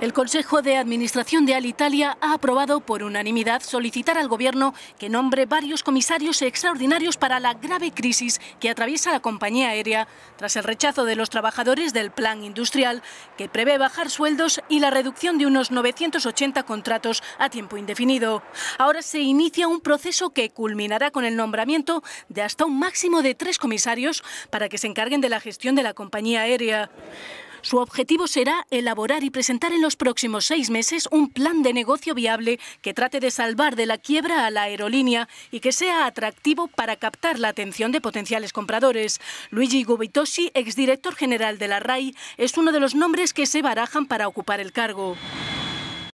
El Consejo de Administración de Alitalia ha aprobado por unanimidad solicitar al Gobierno que nombre varios comisarios extraordinarios para la grave crisis que atraviesa la compañía aérea tras el rechazo de los trabajadores del plan industrial que prevé bajar sueldos y la reducción de unos 980 contratos a tiempo indefinido. Ahora se inicia un proceso que culminará con el nombramiento de hasta un máximo de tres comisarios para que se encarguen de la gestión de la compañía aérea. Su objetivo será elaborar y presentar en los próximos seis meses un plan de negocio viable que trate de salvar de la quiebra a la aerolínea y que sea atractivo para captar la atención de potenciales compradores. Luigi Gubitosi, exdirector general de la RAI, es uno de los nombres que se barajan para ocupar el cargo.